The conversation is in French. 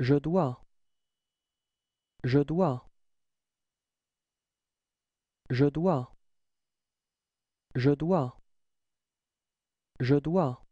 Je dois. Je dois. Je dois. Je dois. Je dois.